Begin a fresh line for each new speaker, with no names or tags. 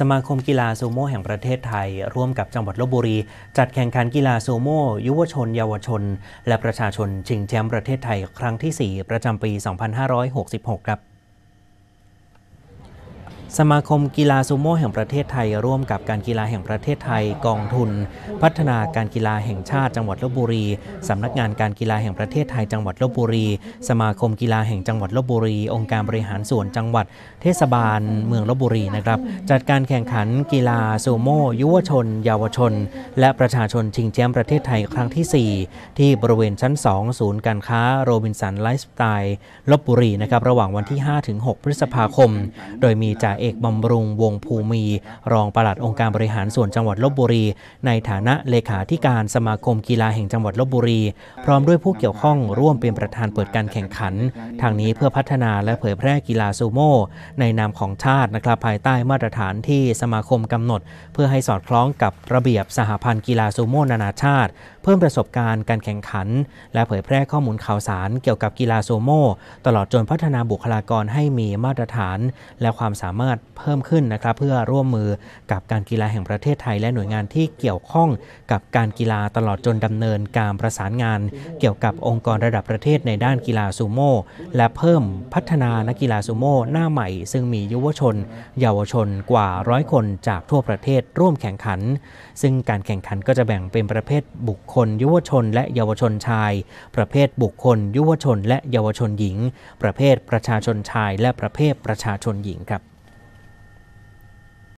สมาคมกีฬาซูโม่แห่งประเทศไทย ร่วมกับจังหวัดลบบุรี จัดแข่งขันกีฬาซูโม่ยุวชนเยาวชน และประชาชน ชิงแชมป์ประเทศไทยครั้งที่ 4 ประจำปี 2566 ครับสมาคมกีฬาซูโม่แห่งประเทศไทย ร่วมกับการกีฬาแห่งประเทศไทยกองทุนพัฒนาการกีฬาแห่งชาติจังหวัดลบบุรีสำนักงานการกีฬาแห่งประเทศไทยจังหวัดลบบุรี สมาคมกีฬาแห่งจังหวัดลบบุรีองค์การบริหารส่วนจังหวัด เทศบาล เมืองลบบุรีนะครับจัดการแข่งขันกีฬาซูโม่ยุวชนเยาวชน และประชาชนชิงแชมป์ประเทศไทย ครั้งที่ 4 ที่บริเวณชั้น2ศูนย์การค้าโรบินสันไลฟ์สไตล์ลบบุรีนะครับระหว่างวันที่5-6พฤษภาคม โดยมีจ่าเอกบำรุงวงภูมี รองปลัดองค์การบริหารส่วนจังหวัดลบบุรี ในฐานะเลขาธิการสมาคมกีฬาแห่งจังหวัดลบบุรี พร้อมด้วยผู้เกี่ยวข้องร่วมเป็นประธานเปิดการแข่งขันทางนี้เพื่อพัฒนาและเผยแพร่กีฬาซูโม่ในนามของชาตินะครับภายใต้มาตรฐานที่สมาคมกำหนด เพื่อให้สอดคล้องกับระเบียบสหพันธ์กีฬาซูโม่นานาชาติ เพิ่มประสบการณ์การแข่งขัน และเผยแพร่ข้อมูลข่าวสารเกี่ยวกับกีฬาซูโม่ตลอดจนพัฒนาบุคลากรให้มีมาตรฐาน และความสามารถารถเพิ่มขึ้นนะครับเพื่อร่วมมือกับการกีฬาแห่งประเทศไทยและหน่วยงานที่เกี่ยวข้อง กับการกีฬาตลอดจนดำเนินการประสานงานเกี่ยวกับองค์กรระดับประเทศในด้านกีฬาซูโม่และเพิ่มพัฒนานักกีฬาซูโม่หน้าใหม่ซึ่งมียุวชน เยาวชนกว่าร้อยคนจากทั่วประเทศร่วมแข่งขัน ซึ่งการแข่งขันก็จะแบ่งเป็นประเภทบุคคลยุวชนและเยาวชนชาย ประเภทบุคคลยุวชน และเยาวชนหญิง ประเภทประชาชนชาย และประเภทประชาชนหญิงครับ